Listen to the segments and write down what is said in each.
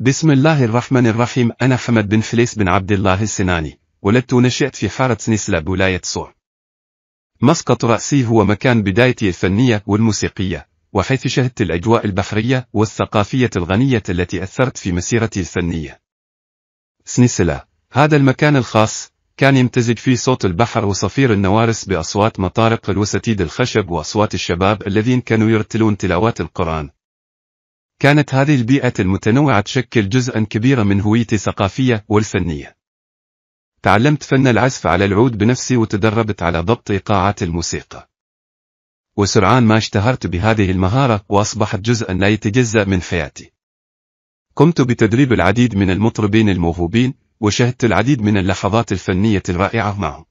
بسم الله الرحمن الرحيم أنا حمد بن فليس بن عبد الله السناني ولدت ونشأت في حارة سنسلب بولاية صور مسقط رأسي هو مكان بدايتي الفنية والموسيقية وحيث شهدت الأجواء البحرية والثقافية الغنية التي أثرت في مسيرتي الفنية سنسلة هذا المكان الخاص كان يمتزج فيه صوت البحر وصفير النوارس بأصوات مطارق الوسطيد الخشب وأصوات الشباب الذين كانوا يرتلون تلاوات القرآن كانت هذه البيئة المتنوعة تشكل جزءا كبيرا من هويتي الثقافية والفنية. تعلمت فن العزف على العود بنفسي وتدربت على ضبط إيقاعات الموسيقى. وسرعان ما اشتهرت بهذه المهارة وأصبحت جزءا لا يتجزأ من حياتي. قمت بتدريب العديد من المطربين الموهوبين وشهدت العديد من اللحظات الفنية الرائعة معهم.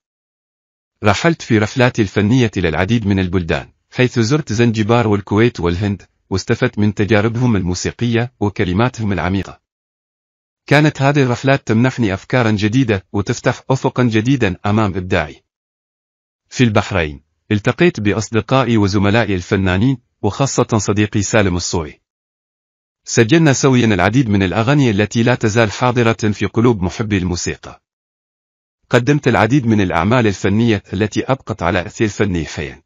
رحلت في رحلاتي الفنية إلى العديد من البلدان، حيث زرت زنجبار والكويت والهند، واستفدت من تجاربهم الموسيقية وكلماتهم العميقة. كانت هذه الرحلات تمنحني أفكارا جديدة وتفتح أفقا جديدا أمام إبداعي. في البحرين، التقيت بأصدقائي وزملائي الفنانين، وخاصة صديقي سالم الصوي. سجلنا سويا العديد من الأغاني التي لا تزال حاضرة في قلوب محبي الموسيقى. قدمت العديد من الأعمال الفنية التي أبقت على أثير فني حيا.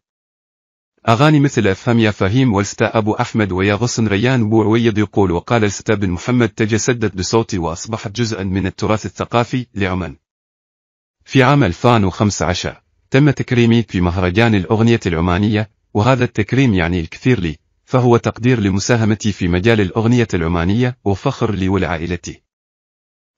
أغاني مثل أفهم يا فهيم والستا أبو أحمد ويا غصن ريان بوعويد يقول وقال الستا بن محمد تجسدت بصوتي وأصبحت جزءا من التراث الثقافي لعمان في عام 2015 تم تكريمي في مهرجان الأغنية العمانية وهذا التكريم يعني الكثير لي فهو تقدير لمساهمتي في مجال الأغنية العمانية وفخر لي ولعائلتي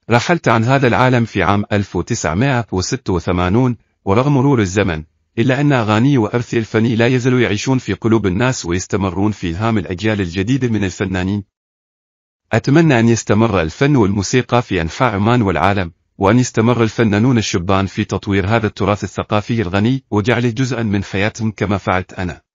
رحلت عن هذا العالم في عام 1986 ورغم مرور الزمن إلا أن أغاني وأرث الفني لا يزالوا يعيشون في قلوب الناس ويستمرون في إلهام الأجيال الجديدة من الفنانين. أتمنى أن يستمر الفن والموسيقى في أنحاء عمان والعالم، وأن يستمر الفنانون الشبان في تطوير هذا التراث الثقافي الغني وجعله جزءا من حياتهم كما فعلت أنا.